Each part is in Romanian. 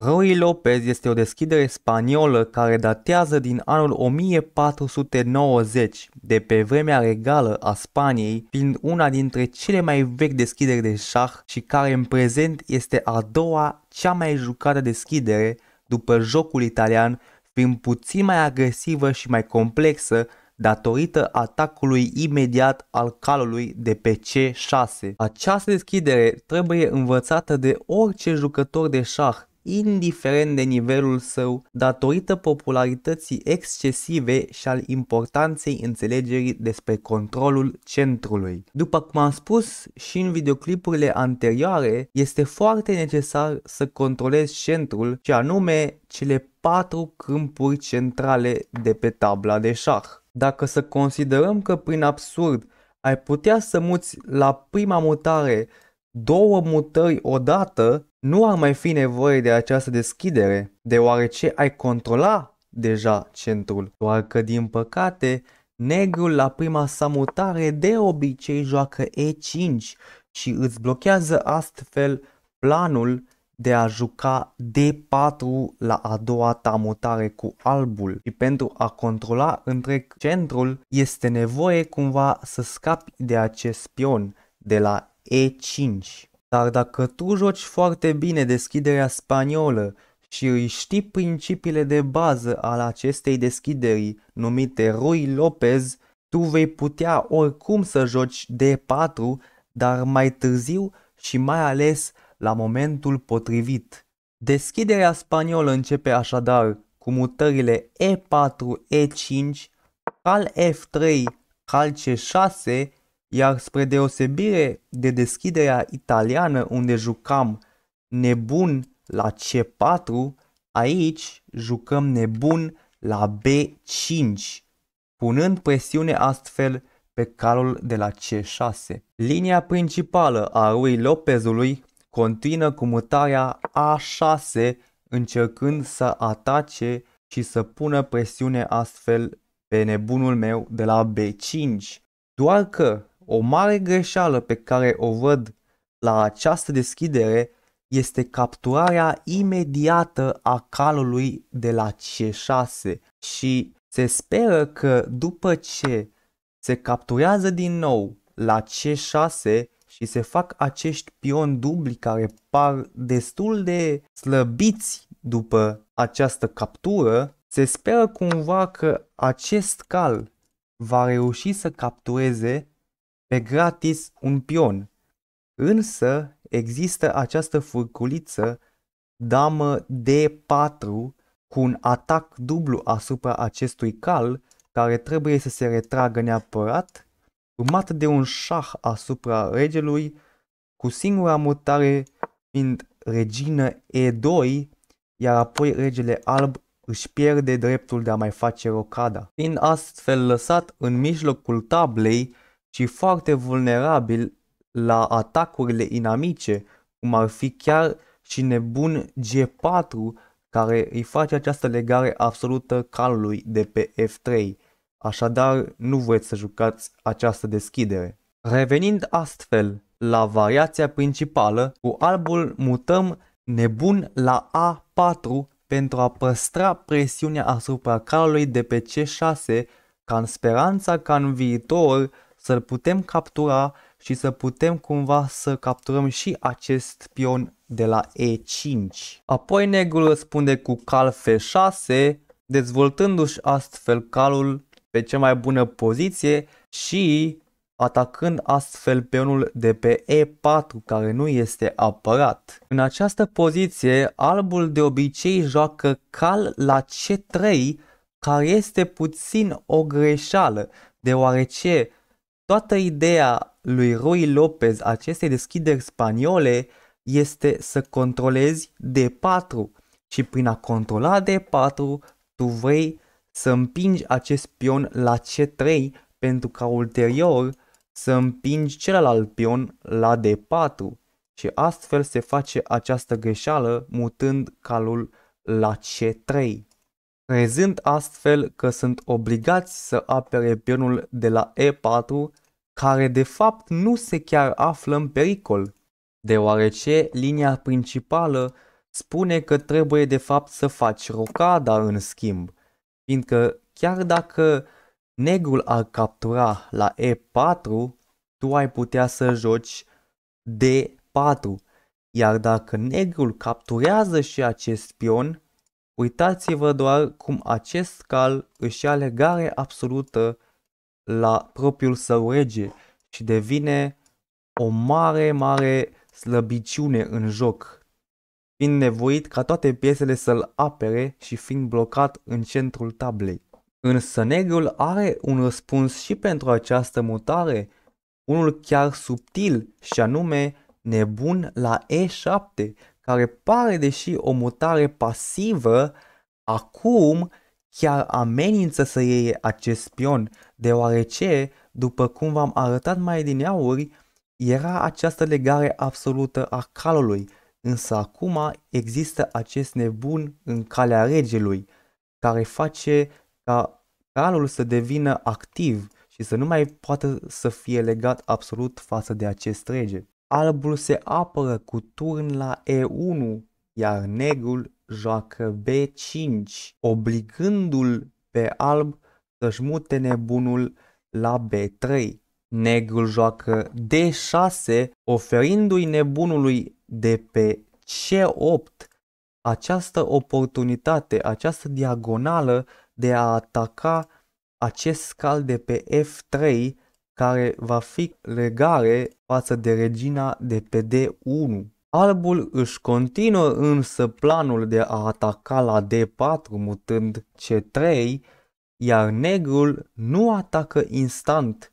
Roi Lopez este o deschidere spaniolă care datează din anul 1490, de pe vremea regală a Spaniei, fiind una dintre cele mai vechi deschideri de șah și care în prezent este a doua cea mai jucată deschidere după jocul italian, fiind puțin mai agresivă și mai complexă datorită atacului imediat al calului de pe C6. Această deschidere trebuie învățată de orice jucător de șah, indiferent de nivelul său, datorită popularității excesive și al importanței înțelegerii despre controlul centrului. După cum am spus și în videoclipurile anterioare, este foarte necesar să controlezi centrul ce anume cele patru câmpuri centrale de pe tabla de șah. Dacă să considerăm că prin absurd ai putea să muți la prima mutare două mutări odată, nu ar mai fi nevoie de această deschidere, deoarece ai controla deja centrul. Doar că, din păcate, negrul la prima sa mutare de obicei joacă E5 și îți blochează astfel planul de a juca D4 la a doua ta mutare cu albul și pentru a controla întreg centrul este nevoie cumva să scapi de acest pion de la E5. Dar dacă tu joci foarte bine deschiderea spaniolă și îi știi principiile de bază al acestei deschideri, numite Rui Lopez, tu vei putea oricum să joci D4, dar mai târziu și mai ales la momentul potrivit. Deschiderea spaniolă începe așadar cu mutările E4, E5, Cal F3, Cal C6, iar spre deosebire de deschiderea italiană unde jucam nebun la C4, aici jucăm nebun la B5, punând presiune astfel pe calul de la C6. Linia principală a lui Lopezului continuă cu mutarea A6, încercând să atace și să pună presiune astfel pe nebunul meu de la B5. Doar că o mare greșeală pe care o văd la această deschidere este capturarea imediată a calului de la C6 și se speră că după ce se capturează din nou la C6 și se fac acești pioni dubli care par destul de slăbiți după această captură, se speră cumva că acest cal va reuși să captureze pe gratis un pion. Însă există această furculiță damă D4 cu un atac dublu asupra acestui cal care trebuie să se retragă neapărat, urmat de un șah asupra regelui cu singura mutare fiind regină E2, iar apoi regele alb își pierde dreptul de a mai face rocada, fiind astfel lăsat în mijlocul tablei ci foarte vulnerabil la atacurile inamice, cum ar fi chiar și nebun G4 care îi face această legare absolută calului de pe F3. Așadar, nu vreți să jucați această deschidere. Revenind astfel la variația principală, cu albul mutăm nebun la A4 pentru a păstra presiunea asupra calului de pe C6 ca în speranța ca în viitor să-l putem captura și să putem cumva să capturăm și acest pion de la E5. Apoi negru răspunde cu cal F6, dezvoltându-și astfel calul pe cea mai bună poziție și atacând astfel peonul de pe E4 care nu este apărat. În această poziție, albul de obicei joacă cal la C3 care este puțin o greșeală, deoarece Toată ideea lui Rui Lopez acestei deschideri spaniole este să controlezi de 4 și prin a controla de 4 tu vrei să împingi acest pion la C3 pentru ca ulterior să împingi celălalt pion la D4 și astfel se face această greșeală mutând calul la C3 crezând astfel că sunt obligați să apere pionul de la E4, care de fapt nu se chiar află în pericol, deoarece linia principală spune că trebuie de fapt să faci rocada în schimb, fiindcă chiar dacă negrul ar captura la E4, tu ai putea să joci D4, iar dacă negrul capturează și acest pion, Uitați-vă doar cum acest cal își ia legare absolută la propriul său rege și devine o mare, mare slăbiciune în joc, fiind nevoit ca toate piesele să-l apere și fiind blocat în centrul tablei. Însă negrul are un răspuns și pentru această mutare, unul chiar subtil și anume nebun la E7, care pare deși o mutare pasivă, acum chiar amenință să iei acest pion, deoarece, după cum v-am arătat mai din auri, era această legare absolută a calului, însă acum există acest nebun în calea regelui, care face ca calul să devină activ și să nu mai poată să fie legat absolut față de acest rege. Albul se apără cu turn la E1, iar negrul joacă B5, obligându-l pe alb să-și mute nebunul la B3. Negrul joacă D6, oferindu-i nebunului de pe C8 această oportunitate, această diagonală de a ataca acest scal de pe F3 care va fi legare față de regina de pe D1. Albul își continuă însă planul de a ataca la D4 mutând C3, iar negrul nu atacă instant,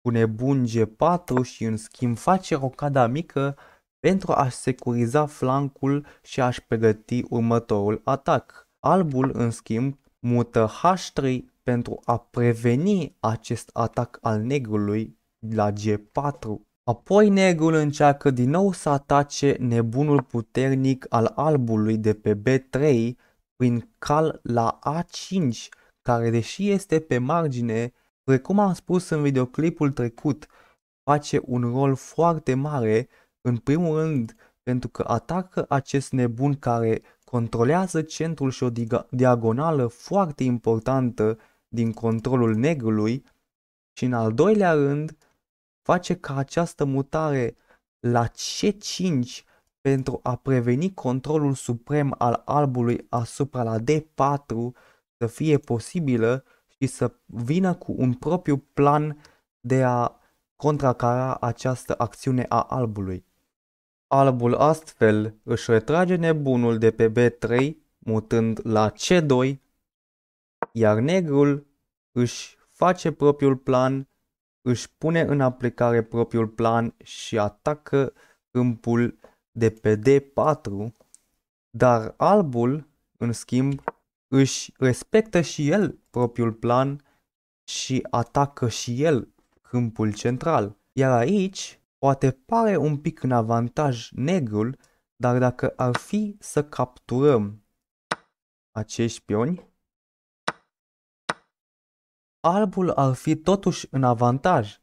pune bun G4 și în schimb face rocada mică pentru a-și securiza flancul și a-și pregăti următorul atac. Albul, în schimb, mută H3 pentru a preveni acest atac al negrului la G4. Apoi negrul încearcă din nou să atace nebunul puternic al albului de pe B3 prin cal la A5, care deși este pe margine, precum am spus în videoclipul trecut, face un rol foarte mare, în primul rând pentru că atacă acest nebun care controlează centrul și o diagonală foarte importantă din controlul negrului și în al doilea rând face ca această mutare la C5 pentru a preveni controlul suprem al albului asupra la D4 să fie posibilă și să vină cu un propriu plan de a contracara această acțiune a albului. Albul astfel își retrage nebunul de pe B3, mutând la C2, iar negrul își face propriul plan, își pune în aplicare propriul plan și atacă câmpul de pe D4, dar albul, în schimb, își respectă și el propriul plan și atacă și el câmpul central. Iar aici, Poate pare un pic în avantaj negrul, dar dacă ar fi să capturăm acești pioni, albul ar fi totuși în avantaj,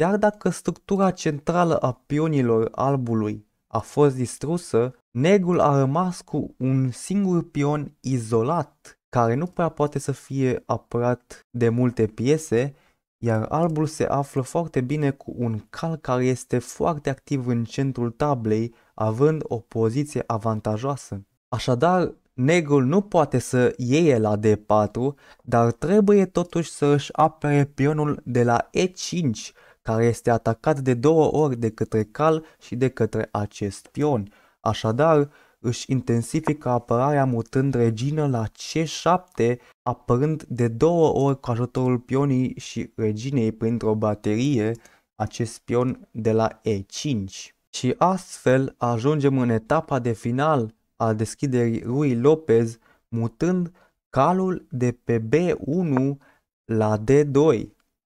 iar dacă structura centrală a pionilor albului a fost distrusă, negrul a rămas cu un singur pion izolat, care nu prea poate să fie apărat de multe piese, iar albul se află foarte bine cu un cal care este foarte activ în centrul tablei, având o poziție avantajoasă. Așadar, negrul nu poate să iei la D4, dar trebuie totuși să își apere pionul de la E5, care este atacat de două ori de către cal și de către acest pion. Așadar, își intensifică apărarea mutând regină la C7, apărând de două ori cu ajutorul pionii și reginei printr-o baterie, acest pion de la E5. Și astfel ajungem în etapa de final a deschiderii lui Lopez, mutând calul de pe B1 la D2.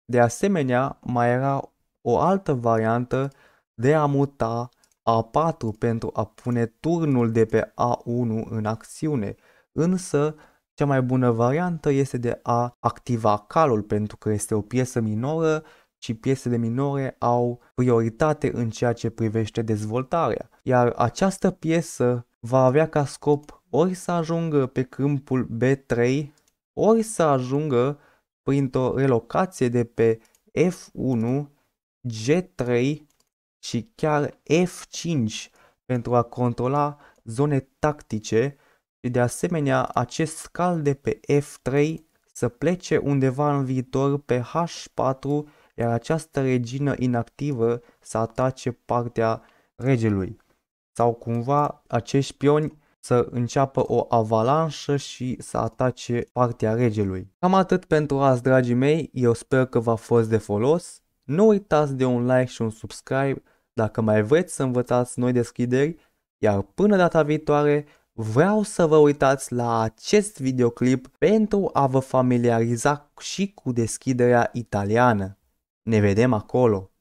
De asemenea, mai era o altă variantă de a muta a4 pentru a pune turnul de pe A1 în acțiune, însă cea mai bună variantă este de a activa calul pentru că este o piesă minoră și piesele minore au prioritate în ceea ce privește dezvoltarea. Iar această piesă va avea ca scop ori să ajungă pe câmpul B3, ori să ajungă printr-o relocație de pe F1, G3 și chiar F5 pentru a controla zone tactice și de asemenea acest cal de pe F3 să plece undeva în viitor pe H4 iar această regină inactivă să atace partea regelui sau cumva acești pioni să înceapă o avalanșă și să atace partea regelui. Cam atât pentru azi, dragii mei, eu sper că v-a fost de folos. Nu uitați de un like și un subscribe dacă mai vreți să învățați noi deschideri, iar până data viitoare vreau să vă uitați la acest videoclip pentru a vă familiariza și cu deschiderea italiană. Ne vedem acolo!